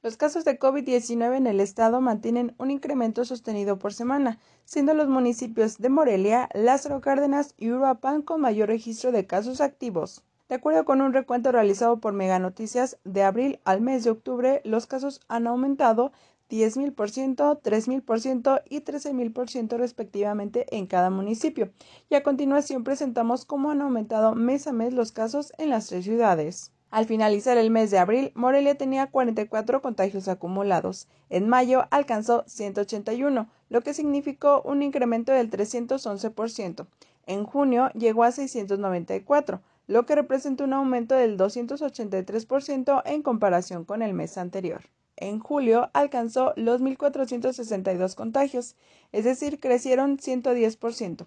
Los casos de COVID-19 en el estado mantienen un incremento sostenido por semana, siendo los municipios de Morelia, Lázaro Cárdenas y Uruapan con mayor registro de casos activos. De acuerdo con un recuento realizado por Mega Noticias, de abril al mes de octubre los casos han aumentado 10.000%, 3.000% y 13.000% respectivamente en cada municipio. Y a continuación presentamos cómo han aumentado mes a mes los casos en las tres ciudades. Al finalizar el mes de abril, Morelia tenía 44 contagios acumulados. En mayo alcanzó 181, lo que significó un incremento del 311%. En junio llegó a 694, lo que representa un aumento del 283% en comparación con el mes anterior. En julio alcanzó los 1.462 contagios, es decir, crecieron 110%,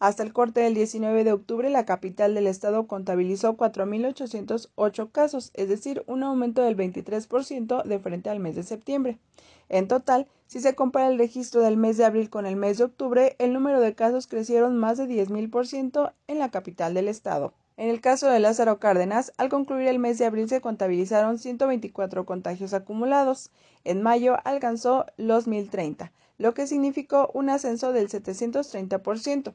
Hasta el corte del 19 de octubre, la capital del estado contabilizó 4.808 casos, es decir, un aumento del 23% de frente al mes de septiembre. En total, si se compara el registro del mes de abril con el mes de octubre, el número de casos crecieron más de 10.000% en la capital del estado. En el caso de Lázaro Cárdenas, al concluir el mes de abril se contabilizaron 124 contagios acumulados. En mayo alcanzó los 1.030, lo que significó un ascenso del 730%.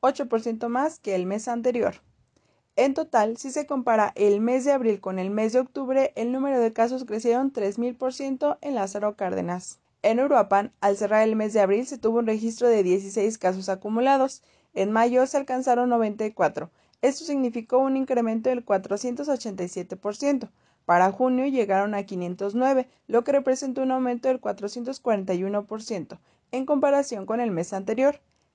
8% más que el mes anterior. En total, si se compara el mes de abril con el mes de octubre, el número de casos crecieron 3.000% en Lázaro Cárdenas. En Uruapan, al cerrar el mes de abril, se tuvo un registro de 16 casos acumulados. En mayo se alcanzaron 94. Esto significó un incremento del 487%. Para junio llegaron a 509, lo que representó un aumento del 441% en comparación con el mes anterior.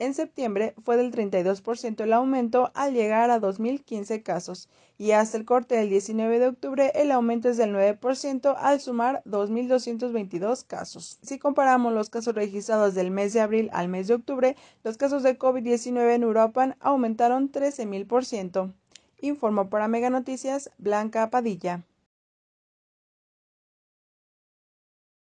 En septiembre fue del 32% el aumento al llegar a 2.015 casos y hasta el corte del 19 de octubre el aumento es del 9% al sumar 2.222 casos. Si comparamos los casos registrados del mes de abril al mes de octubre, los casos de COVID-19 en Europa aumentaron 13.000%. Informó para Mega Noticias Blanca Padilla.